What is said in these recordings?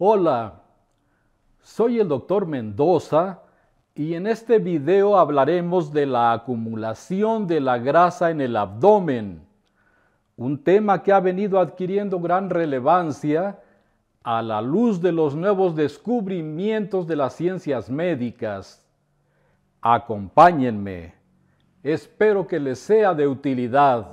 Hola, soy el doctor Mendoza y en este video hablaremos de la acumulación de la grasa en el abdomen, un tema que ha venido adquiriendo gran relevancia a la luz de los nuevos descubrimientos de las ciencias médicas. Acompáñenme, espero que les sea de utilidad.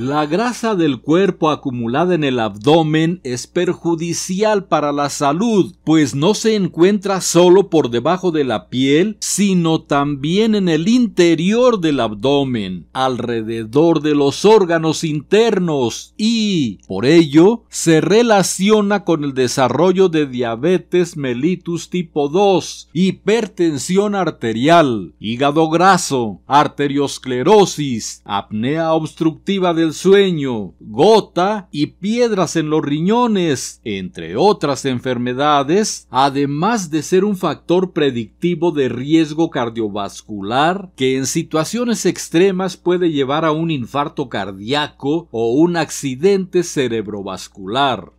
La grasa del cuerpo acumulada en el abdomen es perjudicial para la salud, pues no se encuentra solo por debajo de la piel, sino también en el interior del abdomen, alrededor de los órganos internos y, por ello, se relaciona con el desarrollo de diabetes mellitus tipo 2, hipertensión arterial, hígado graso, arteriosclerosis, apnea obstructiva del sueño, gota y piedras en los riñones, entre otras enfermedades, además de ser un factor predictivo de riesgo cardiovascular que en situaciones extremas puede llevar a un infarto cardíaco o un accidente cerebrovascular.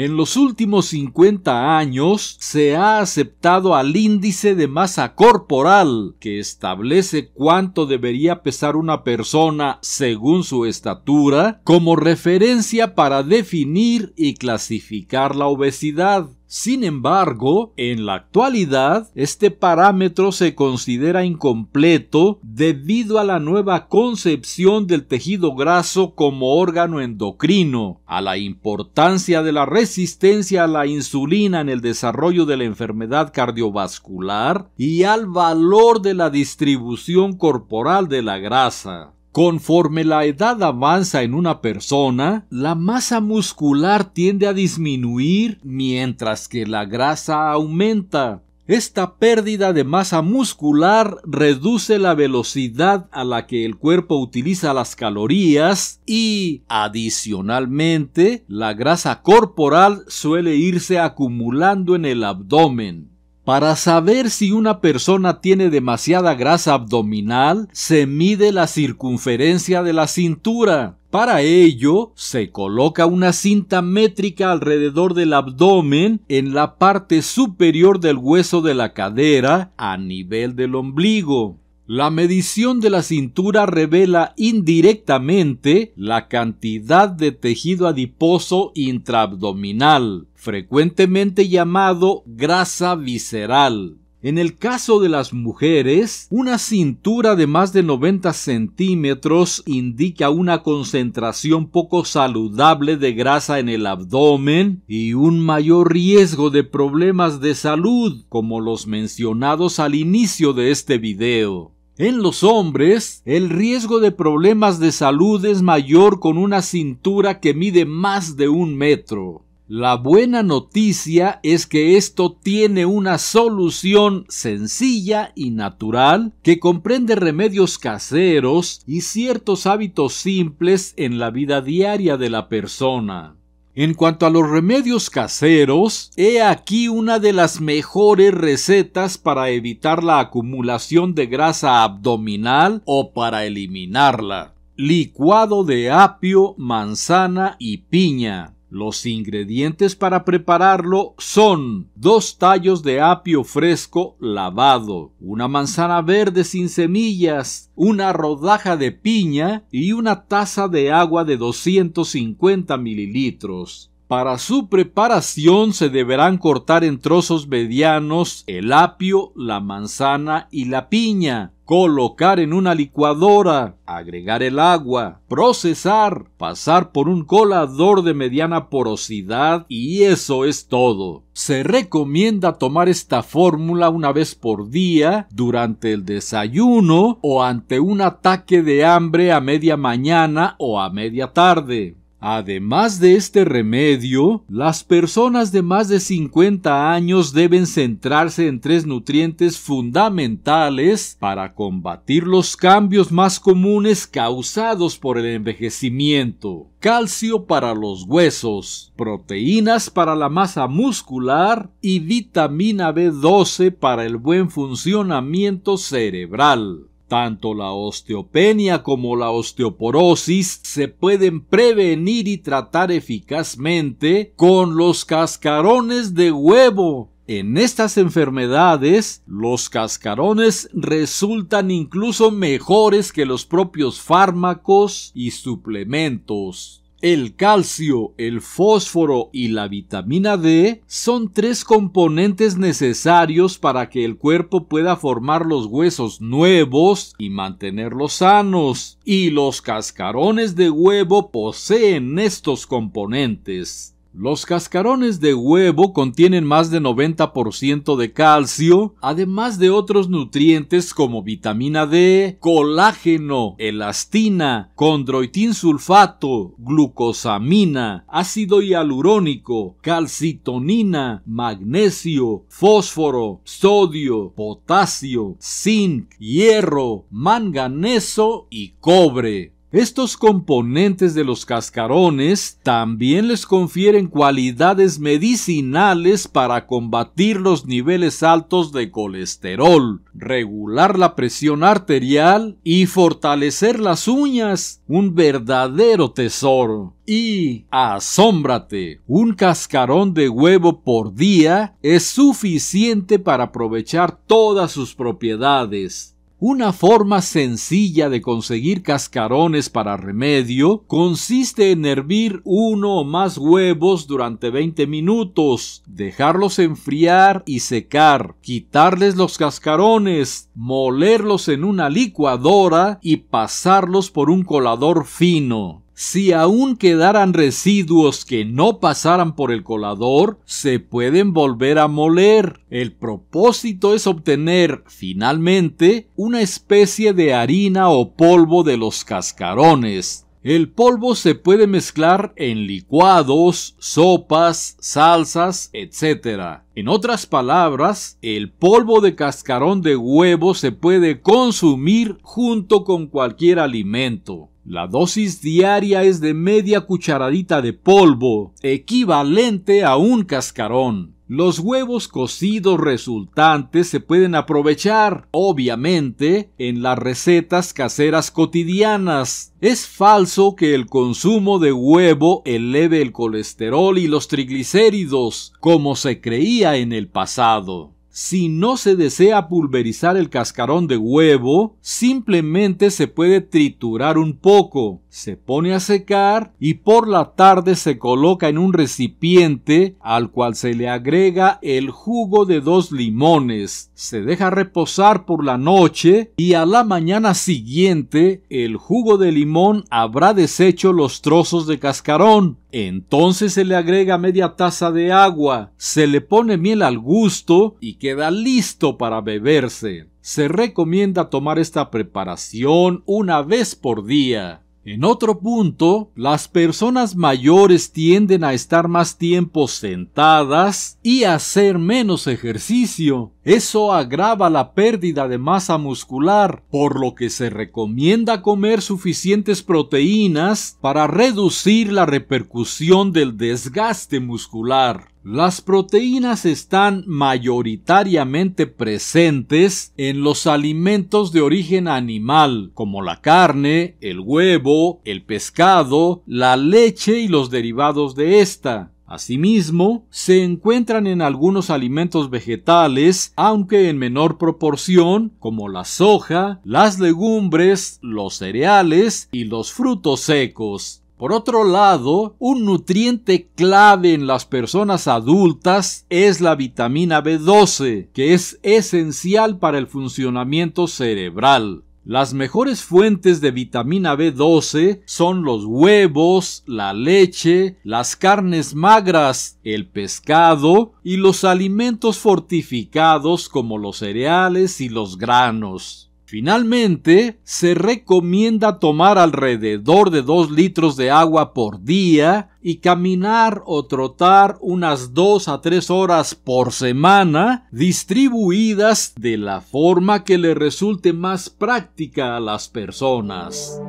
En los últimos 50 años se ha aceptado al índice de masa corporal, que establece cuánto debería pesar una persona según su estatura, como referencia para definir y clasificar la obesidad. Sin embargo, en la actualidad, este parámetro se considera incompleto debido a la nueva concepción del tejido graso como órgano endocrino, a la importancia de la resistencia a la insulina en el desarrollo de la enfermedad cardiovascular y al valor de la distribución corporal de la grasa. Conforme la edad avanza en una persona, la masa muscular tiende a disminuir mientras que la grasa aumenta. Esta pérdida de masa muscular reduce la velocidad a la que el cuerpo utiliza las calorías y, adicionalmente, la grasa corporal suele irse acumulando en el abdomen. Para saber si una persona tiene demasiada grasa abdominal, se mide la circunferencia de la cintura. Para ello, se coloca una cinta métrica alrededor del abdomen en la parte superior del hueso de la cadera a nivel del ombligo. La medición de la cintura revela indirectamente la cantidad de tejido adiposo intraabdominal, frecuentemente llamado grasa visceral. En el caso de las mujeres, una cintura de más de 90 centímetros indica una concentración poco saludable de grasa en el abdomen y un mayor riesgo de problemas de salud como los mencionados al inicio de este video. En los hombres, el riesgo de problemas de salud es mayor con una cintura que mide más de un metro. La buena noticia es que esto tiene una solución sencilla y natural que comprende remedios caseros y ciertos hábitos simples en la vida diaria de la persona. En cuanto a los remedios caseros, he aquí una de las mejores recetas para evitar la acumulación de grasa abdominal o para eliminarla. Licuado de apio, manzana y piña. Los ingredientes para prepararlo son dos tallos de apio fresco lavado, una manzana verde sin semillas, una rodaja de piña y una taza de agua de 250 mililitros. Para su preparación se deberán cortar en trozos medianos el apio, la manzana y la piña, colocar en una licuadora, agregar el agua, procesar, pasar por un colador de mediana porosidad y eso es todo. Se recomienda tomar esta fórmula una vez por día durante el desayuno o ante un ataque de hambre a media mañana o a media tarde. Además de este remedio, las personas de más de 50 años deben centrarse en tres nutrientes fundamentales para combatir los cambios más comunes causados por el envejecimiento. Calcio para los huesos, proteínas para la masa muscular y vitamina B12 para el buen funcionamiento cerebral. Tanto la osteopenia como la osteoporosis se pueden prevenir y tratar eficazmente con los cascarones de huevo. En estas enfermedades, los cascarones resultan incluso mejores que los propios fármacos y suplementos. El calcio, el fósforo y la vitamina D son tres componentes necesarios para que el cuerpo pueda formar los huesos nuevos y mantenerlos sanos, y los cascarones de huevo poseen estos componentes. Los cascarones de huevo contienen más de 90% de calcio, además de otros nutrientes como vitamina D, colágeno, elastina, chondroitinsulfato, sulfato, glucosamina, ácido hialurónico, calcitonina, magnesio, fósforo, sodio, potasio, zinc, hierro, manganeso y cobre. Estos componentes de los cascarones también les confieren cualidades medicinales para combatir los niveles altos de colesterol, regular la presión arterial y fortalecer las uñas, un verdadero tesoro. Y asómbrate, un cascarón de huevo por día es suficiente para aprovechar todas sus propiedades. Una forma sencilla de conseguir cascarones para remedio consiste en hervir uno o más huevos durante 20 minutos, dejarlos enfriar y secar, quitarles los cascarones, molerlos en una licuadora y pasarlos por un colador fino. Si aún quedaran residuos que no pasaran por el colador, se pueden volver a moler. El propósito es obtener, finalmente, una especie de harina o polvo de los cascarones. El polvo se puede mezclar en licuados, sopas, salsas, etc. En otras palabras, el polvo de cascarón de huevo se puede consumir junto con cualquier alimento. La dosis diaria es de media cucharadita de polvo, equivalente a un cascarón. Los huevos cocidos resultantes se pueden aprovechar, obviamente, en las recetas caseras cotidianas. Es falso que el consumo de huevo eleve el colesterol y los triglicéridos, como se creía en el pasado. Si no se desea pulverizar el cascarón de huevo, simplemente se puede triturar un poco se pone a secar y por la tarde se coloca en un recipiente al cual se le agrega el jugo de dos limones. Se deja reposar por la noche y a la mañana siguiente el jugo de limón habrá deshecho los trozos de cascarón. Entonces se le agrega media taza de agua, se le pone miel al gusto y queda listo para beberse. Se recomienda tomar esta preparación una vez por día. En otro punto, las personas mayores tienden a estar más tiempo sentadas y a hacer menos ejercicio. Eso agrava la pérdida de masa muscular, por lo que se recomienda comer suficientes proteínas para reducir la repercusión del desgaste muscular. Las proteínas están mayoritariamente presentes en los alimentos de origen animal, como la carne, el huevo, el pescado, la leche y los derivados de esta. Asimismo, se encuentran en algunos alimentos vegetales, aunque en menor proporción, como la soja, las legumbres, los cereales y los frutos secos. Por otro lado, un nutriente clave en las personas adultas es la vitamina B12, que es esencial para el funcionamiento cerebral. Las mejores fuentes de vitamina B12 son los huevos, la leche, las carnes magras, el pescado y los alimentos fortificados como los cereales y los granos. Finalmente, se recomienda tomar alrededor de 2 litros de agua por día y caminar o trotar unas 2 a 3 horas por semana, distribuidas de la forma que le resulte más práctica a las personas.